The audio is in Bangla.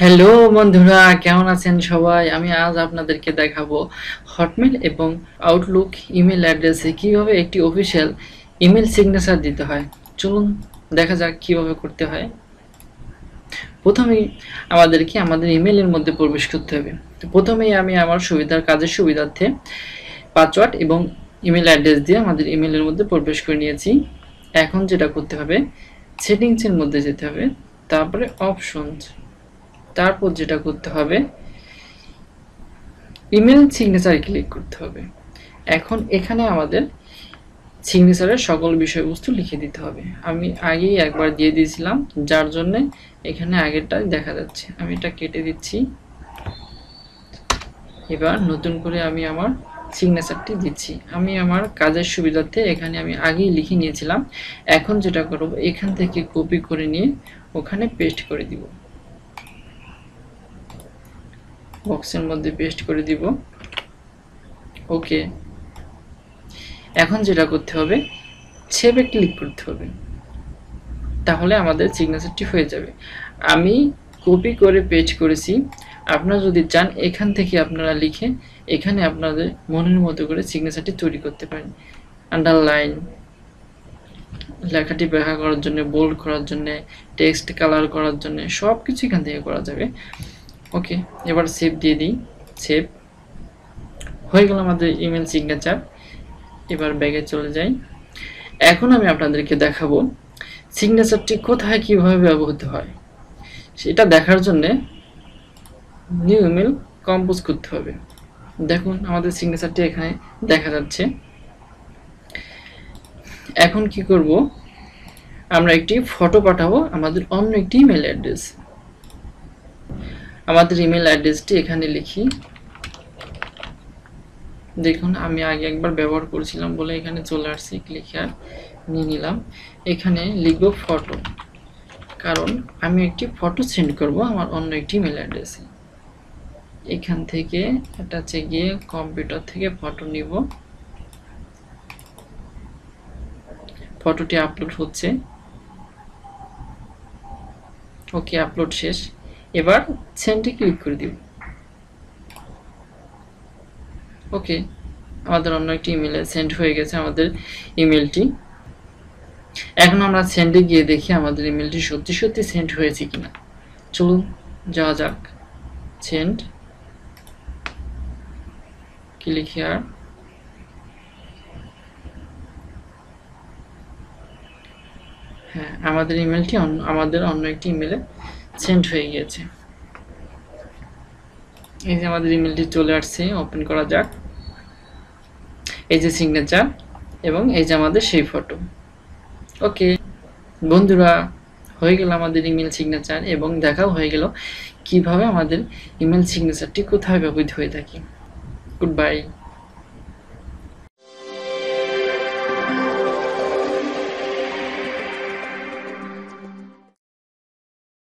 হ্যালো বন্ধুরা কেমন আছেন সবাই আমি আজ আপনাদেরকে দেখাবো হটমেল এবং আউটলুক ইমেল অ্যাড্রেসে কিভাবে একটি অফিসিয়াল ইমেল সিগনেচার দিতে হয় চলুন দেখা যাক কিভাবে করতে হয় প্রথমেই আমাদেরকে আমাদের ইমেলের মধ্যে প্রবেশ করতে হবে তো প্রথমেই আমি আমার সুবিধার কাজের সুবিধার্থে পাসওয়ার্ড এবং ইমেল অ্যাড্রেস দিয়ে আমাদের ইমেলের মধ্যে প্রবেশ করে নিয়েছি এখন যেটা করতে হবে সেটিংসের মধ্যে যেতে হবে তারপরে অপশনস তারপর যেটা করতে হবে ইমেল সিগনেচারে ক্লিক করতে হবে এখন এখানে আমাদের সিগনেচারের সকল বিষয়বস্তু লিখে দিতে হবে আমি আগেই একবার দিয়ে দিয়েছিলাম যার জন্যে এখানে আগেরটাই দেখা যাচ্ছে আমি এটা কেটে দিচ্ছি এবার নতুন করে আমি আমার সিগনেচারটি দিচ্ছি আমি আমার কাজের সুবিধার্থে এখানে আমি আগেই লিখে নিয়েছিলাম এখন যেটা করব এখান থেকে কপি করে নিয়ে ওখানে পেস্ট করে দিব বক্সের মধ্যে পেস্ট করে দিব ওকে এখন যেটা করতে হবে সেভে ক্লিক করতে হবে তাহলে আমাদের সিগনেচারটি হয়ে যাবে আমি কপি করে পেস্ট করেছি আপনারা যদি চান এখান থেকে আপনারা লিখে এখানে আপনাদের মনের মতো করে সিগনেচারটি তৈরি করতে পারেন আন্ডারলাইন লেখাটি ব্যাখ্যা করার জন্য বোল্ড করার জন্য টেক্সট কালার করার জন্য সব কিছু এখান থেকে করা যাবে ওকে এবার সেভ দিয়ে দিই সেভ হয়ে গেল আমাদের ইমেল সিগনেচার এবার ব্যাগে চলে যাই এখন আমি আপনাদেরকে দেখাবো সিগনেচারটি কোথায় কীভাবে ব্যবহৃত হয় সেটা দেখার জন্যে নিউ ইমেল কম্পোজ করতে হবে দেখুন আমাদের সিগনেচারটি এখানে দেখা যাচ্ছে এখন কি করব আমরা একটি ফটো পাঠাবো আমাদের অন্য একটি ইমেল অ্যাড্রেস আমাদের ইমেল অ্যাড্রেসটি এখানে লিখি দেখুন আমি আগে একবার ব্যবহার করেছিলাম বলে এখানে চলে আসছি লিখে আর নিয়ে নিলাম এখানে লিখব ফটো কারণ আমি একটি ফটো সেন্ড করব আমার অন্য একটি ইমেল অ্যাড্রেসে এখান থেকে অ্যাটাচে গিয়ে কম্পিউটার থেকে ফটো নিব ফটোটি আপলোড হচ্ছে ওকে আপলোড শেষ এবার সেন্ডে ক্লিক করে দিব ওকে আমাদের অন্য একটি ইমেলে সেন্ড হয়ে গেছে আমাদের ইমেলটি এখন আমরা সেন্ডে গিয়ে দেখি আমাদের ইমেলটি সত্যি সত্যি সেন্ড হয়েছে কিনা চলুন যাওয়া যাক সেন্ড ক্লিক হিয়ার হ্যাঁ আমাদের ইমেলটি আমাদের অন্য একটি ইমেলে সেন্ট হয়ে গিয়েছে এই যে আমাদের ইমেলটি চলে আসছে ওপেন করা যাক এই যে সিগনেচার এবং এই যে আমাদের সেই ফটো ওকে বন্ধুরা হয়ে গেল আমাদের ইমেল সিগনেচার এবং দেখাও হয়ে গেল কিভাবে আমাদের ইমেল সিগনেচারটি কোথায় ব্যবহৃত হয়ে থাকে গুড বাই